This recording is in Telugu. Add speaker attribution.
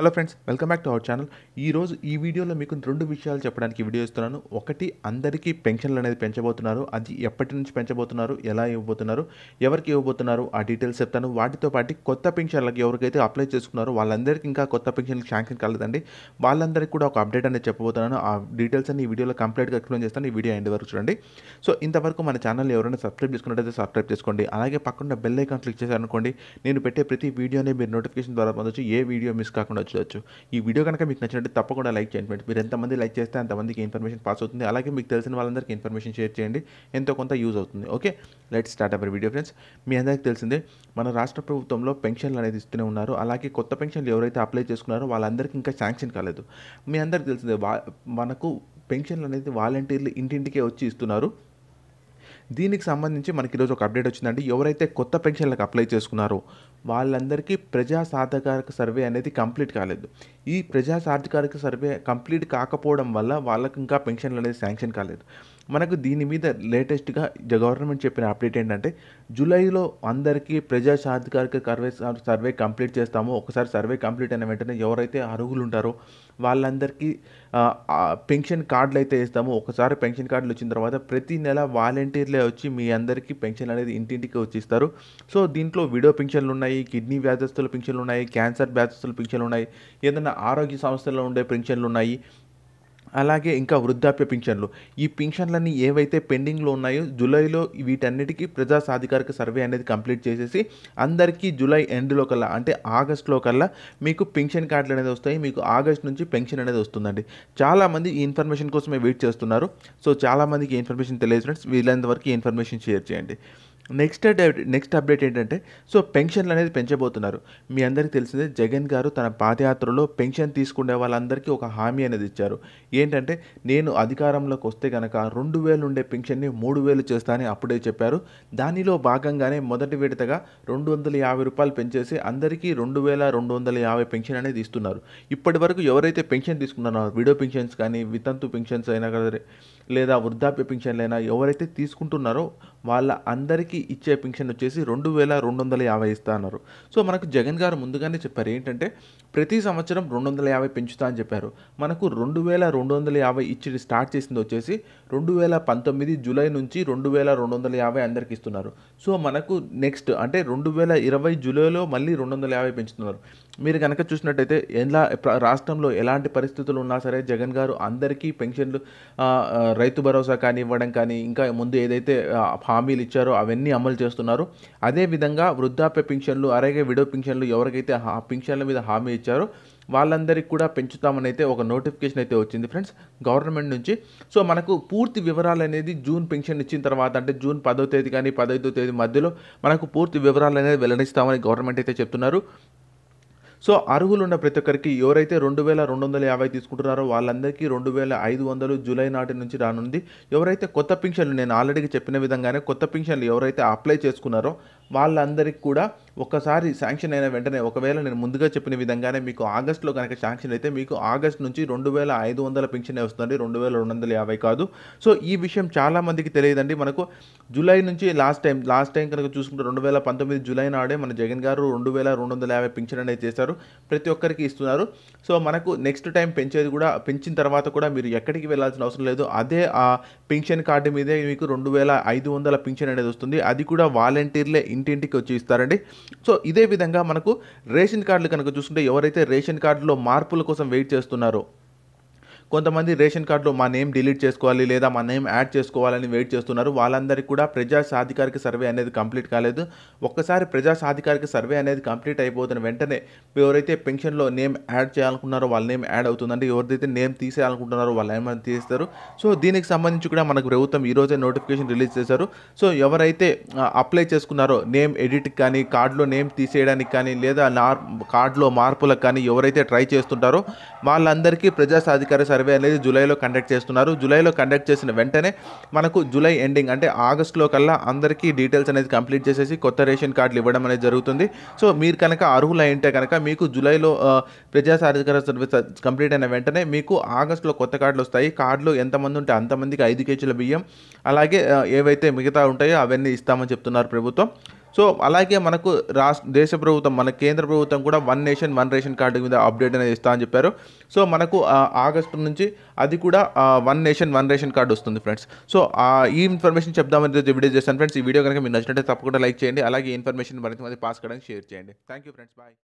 Speaker 1: hello friends welcome back to our channel ఈరోజు ఈ వీడియోలో మీకు రెండు విషయాలు చెప్పడానికి వీడియో ఇస్తున్నాను ఒకటి అందరికీ పెన్షన్లు అనేది పెంచబోతున్నారు అది ఎప్పటి నుంచి పెంచబోతున్నారు ఎలా ఇవ్వబోతున్నారు ఎవరికి ఇవ్వబోతున్నారు ఆ డీటెయిల్స్ చెప్తాను వాటితో పాటు కొత్త పెన్షన్లకు ఎవరికైతే అప్లై చేసుకున్నారో వాళ్ళందరికీ ఇంకా కొత్త పెన్షన్కి శాంక్షన్ కలదండి వాళ్ళందరికీ కూడా ఒక అప్డేట్ అనేది చెప్పబోతున్నాను ఆ డీటెయిల్స్ అన్ని ఈ వీడియోలో కంప్లీట్గా ఎక్స్ప్లెయిన్ చేస్తాను ఈ వీడియో ఎండ్ వరకు చూడండి సో ఇంతవరకు మన ఛానల్ ఎవరైనా సబ్స్క్రైబ్ చేసుకున్నట్టయితే సబ్స్క్రైబ్ చేసుకోండి అలాగే పక్కన బెల్ ఐకాన్ క్లిక్ చేశారనుకోండి నేను పెట్టే ప్రతి వీడియోని మీరు నోటిఫికేషన్ ద్వారా పొందొచ్చు ఏ వీడియో మిస్ కాకుండా చూడొచ్చు ఈ వీడియో కనుక మీకు నచ్చినట్టు తప్పకుండా లైక్ చేయండి ఫ్రెండ్స్ మీరు ఎంతమంది లైక్ చేస్తే అంతమందికి ఇన్ఫర్మేషన్ పాస్ అవుతుంది అలాగే మీకు తెలిసిన వాళ్ళందరికీ ఇన్ఫర్మేషన్ షేర్ చేయండి ఎంతో కొంత యూజ్ అవుతుంది okay let start our video friends మీ అందరికీ తెలిసిందే మన రాష్ట్ర ప్రభుత్వంలో పెన్షన్లు అనేది ఇస్తూనే ఉన్నారు అలాగే కొత్త పెన్షన్లు ఎవరైతే అప్లై చేసుకున్నారో వాళ్ళందరికీ ఇంకా శాంక్షన్ కాలేదు మీ అందరికీ తెలిసిందే వా మనకు పెన్షన్లు అనేది వాలంటీర్లు ఇంటింటికే వచ్చి ఇస్తున్నారు దీనికి సంబంధించి మనకి ఈరోజు ఒక అప్డేట్ వచ్చిందండి ఎవరైతే కొత్త పెన్షన్లకు అప్లై చేసుకున్నారో వాళ్ళందరికీ ప్రజా సాధికారిక సర్వే అనేది కంప్లీట్ కాలేదు ఈ ప్రజా సాధికారిక సర్వే కంప్లీట్ కాకపోవడం వల్ల వాళ్ళకి ఇంకా పెన్షన్లు అనేది శాంక్షన్ కాలేదు మనకు దీని మీద లేటెస్ట్గా గవర్నమెంట్ చెప్పిన అప్డేట్ ఏంటంటే జూలైలో అందరికీ ప్రజా సాధికారిక సర్వే సర్వే కంప్లీట్ చేస్తాము ఒకసారి సర్వే కంప్లీట్ అయిన వెంటనే ఎవరైతే అర్హులు ఉంటారో వాళ్ళందరికీ పెన్షన్ కార్డులు అయితే ఇస్తాము ఒకసారి పెన్షన్ కార్డులు వచ్చిన తర్వాత ప్రతి నెల వాలంటీర్లే వచ్చి మీ అందరికీ పెన్షన్ అనేది ఇంటింటికి వచ్చిస్తారు సో దీంట్లో విడో పెన్షన్లు ఉన్నాయి కిడ్నీ వ్యాధస్తుల పెన్షన్లు ఉన్నాయి క్యాన్సర్ వ్యాధస్తుల పెన్షన్లు ఉన్నాయి ఏదైనా ఆరోగ్య సంస్థల్లో ఉండే పెన్షన్లు ఉన్నాయి అలాగే ఇంకా వృద్ధాప్య పింఛన్లు ఈ పింఛన్లన్నీ ఏవైతే పెండింగ్లో ఉన్నాయో జూలైలో వీటన్నిటికీ ప్రజా సాధికారిక సర్వే అనేది కంప్లీట్ చేసేసి అందరికీ జూలై ఎండ్లో కల్లా అంటే ఆగస్ట్లో కల్లా మీకు పింఛన్ కార్డులు అనేది వస్తాయి మీకు ఆగస్ట్ నుంచి పెన్షన్ అనేది వస్తుందండి చాలామంది ఈ ఇన్ఫర్మేషన్ కోసమే వెయిట్ చేస్తున్నారు సో చాలామందికి ఇన్ఫర్మేషన్ తెలియదు ఫ్రెండ్స్ వీళ్ళంతవరకు ఇన్ఫర్మేషన్ షేర్ చేయండి నెక్స్ట్ నెక్స్ట్ అప్డేట్ ఏంటంటే సో పెన్షన్లు అనేది పెంచబోతున్నారు మీ అందరికీ తెలిసిందే జగన్ గారు తన పాదయాత్రలో పెన్షన్ తీసుకునే వాళ్ళందరికీ ఒక హామీ అనేది ఇచ్చారు ఏంటంటే నేను అధికారంలోకి వస్తే కనుక రెండు వేలు ఉండే పెన్షన్ని మూడు వేలు చేస్తానని అప్పుడే చెప్పారు దానిలో భాగంగానే మొదటి విడతగా రెండు వందల యాభై రూపాయలు పెంచేసి అందరికీ రెండు వేల రెండు వందల యాభై పెన్షన్ అనేది ఇస్తున్నారు ఇప్పటి వరకు ఎవరైతే పెన్షన్ తీసుకున్నారో విడో పెన్షన్స్ కానీ వితంతు పెన్షన్స్ అయినా కదా లేదా వృద్ధాప్య పింఛన్లైనా ఎవరైతే తీసుకుంటున్నారో వాళ్ళ అందరికీ ఇచ్చే పింఛన్ వచ్చేసి రెండు వేల రెండు వందల యాభై ఇస్తా అన్నారు సో మనకు జగన్ గారు ముందుగానే చెప్పారు ఏంటంటే ప్రతి సంవత్సరం రెండు వందల యాభై పెంచుతా అని చెప్పారు మనకు రెండు వేల రెండు వందల యాభై ఇచ్చి స్టార్ట్ చేసింది వచ్చేసి రెండు వేల పంతొమ్మిది జూలై నుంచి రెండు వేల రెండు వందల యాభై అందరికి ఇస్తున్నారు సో మనకు నెక్స్ట్ అంటే రెండు వేల ఇరవై జూలైలో మళ్ళీ రెండు వందల యాభై పెంచుతున్నారు మీరు కనుక చూసినట్టయితే ఎలా రాష్ట్రంలో ఎలాంటి పరిస్థితులు ఉన్నా సరే జగన్ గారు అందరికీ పెన్షన్లు రైతు భరోసా కానీ ఇవ్వడం కానీ ఇంకా ముందు ఏదైతే హామీలు ఇచ్చారో అవన్నీ అమలు చేస్తున్నారు అదేవిధంగా వృద్ధాప్య పెన్షన్లు అలాగే విడో పెన్షన్లు ఎవరికైతే పెన్షన్ల మీద హామీ ఇచ్చారో వాళ్ళందరికీ కూడా పెంచుతామని అయితే ఒక నోటిఫికేషన్ అయితే వచ్చింది ఫ్రెండ్స్ గవర్నమెంట్ నుంచి సో మనకు పూర్తి వివరాలు అనేది జూన్ పెన్షన్ ఇచ్చిన తర్వాత అంటే జూన్ పదో తేదీ కానీ పదహైదో తేదీ మధ్యలో మనకు పూర్తి వివరాలు అనేది వెల్లడిస్తామని గవర్నమెంట్ అయితే చెప్తున్నారు సో అర్హులు ఉన్న ప్రతి ఒక్కరికి ఎవరైతే రెండు వేల రెండు వందల యాభై తీసుకుంటున్నారో వాళ్ళందరికీ రెండు వేల ఐదు వందలు జూలై నాటి నుంచి రానుంది ఎవరైతే కొత్త పింఛన్లు నేను ఆల్రెడీ చెప్పిన విధంగానే కొత్త పింఛన్లు ఎవరైతే అప్లై చేసుకున్నారో వాళ్ళందరికీ కూడా ఒకసారి శాంక్షన్ అయిన వెంటనే ఒకవేళ నేను ముందుగా చెప్పిన విధంగానే మీకు ఆగస్టులో కనుక శాంక్షన్ అయితే మీకు ఆగస్ట్ నుంచి రెండు వేల ఐదు వందల పింఛనే వస్తుంది రెండు వేల రెండు వందల యాభై కాదు సో ఈ విషయం చాలామందికి తెలియదండి మనకు జూలై నుంచి లాస్ట్ టైం లాస్ట్ టైం కనుక చూసుకుంటే రెండు వేల పంతొమ్మిది జూలై నాడే మన జగన్ గారు రెండు వేల రెండు వందల యాభై పింఛన్ అనేది చేశారు ప్రతి ఒక్కరికి ఇస్తున్నారు సో మనకు నెక్స్ట్ టైం పెంచేది కూడా పెంచిన తర్వాత కూడా మీరు ఎక్కడికి వెళ్ళాల్సిన అవసరం లేదు అదే ఆ పింఛన్ కార్డు మీదే మీకు రెండు వేల ఐదు వందల పింఛన్ అనేది వస్తుంది అది కూడా వాలంటీర్లే ఇంటింటికి వచ్చి ఇస్తారండి సో ఇదే విధంగా మనకు రేషన్ కార్డులు కనుక చూసుకుంటే ఎవరైతే రేషన్ కార్డులో మార్పుల కోసం వెయిట్ చేస్తున్నారో కొంతమంది రేషన్ కార్డులో మా నేమ్ డిలీట్ చేసుకోవాలి లేదా మా నేమ్ యాడ్ చేసుకోవాలని వెయిట్ చేస్తున్నారు వాళ్ళందరికీ కూడా ప్రజా సాధికారిక సర్వే అనేది కంప్లీట్ కాలేదు ఒక్కసారి ప్రజా సాధికారిక సర్వే అనేది కంప్లీట్ అయిపోతున్న వెంటనే ఎవరైతే పెన్షన్లో నేమ్ యాడ్ చేయాలనుకున్నారో వాళ్ళ నేమ్ యాడ్ అవుతుందండి ఎవరిదైతే నేమ్ తీసేయాలనుకుంటున్నారో వాళ్ళ నేమ్ తీస్తారు సో దీనికి సంబంధించి కూడా మనకు ప్రభుత్వం ఈరోజే నోటిఫికేషన్ రిలీజ్ చేశారు సో ఎవరైతే అప్లై చేసుకున్నారో నేమ్ ఎడిట్ కానీ కార్డులో నేమ్ తీసేయడానికి కానీ లేదా నార్ కార్డులో మార్పులకు కానీ ఎవరైతే ట్రై చేస్తుంటారో వాళ్ళందరికీ ప్రజా సాధికార సర్వే అనేది జూలైలో కండక్ట్ చేస్తున్నారు జూలైలో కండక్ట్ చేసిన వెంటనే మనకు జూలై ఎండింగ్ అంటే ఆగస్టులో కల్లా అందరికీ డీటెయిల్స్ అనేది కంప్లీట్ చేసేసి కొత్త రేషన్ కార్డులు ఇవ్వడం అనేది జరుగుతుంది సో మీరు కనుక అర్హులు అయింటే కనుక మీకు జూలైలో ప్రజా సాధికార సర్వీస్ కంప్లీట్ అయిన వెంటనే మీకు ఆగస్టులో కొత్త కార్డులు వస్తాయి కార్డులు ఎంతమంది ఉంటే అంతమందికి ఐదు కేజీల బియ్యం అలాగే ఏవైతే మిగతా ఉంటాయో అవన్నీ ఇస్తామని చెప్తున్నారు ప్రభుత్వం సో అలాగే మనకు రాష్ట్ర దేశ ప్రభుత్వం మన కేంద్ర ప్రభుత్వం కూడా one nation one ration card మీద అప్డేట్ అనేది ఇస్తా అని చెప్పారు సో మనకు ఆగస్టు నుంచి అది కూడా one nation one ration card వస్తుంది ఫ్రెండ్స్ సో ఈ ఇన్ఫర్మేషన్ చెప్దామని వీడియో చేస్తాను ఫ్రెండ్స్ ఈ వీడియో కనుక మీరు నచ్చినట్టే తప్పకుండా లైక్ చేయండి అలాగే ఇన్ఫర్మేషన్ మరింత మంది పాస్ కావడానికి షేర్ చేయండి థ్యాంక్ యూ ఫ్రెండ్స్ బాయ్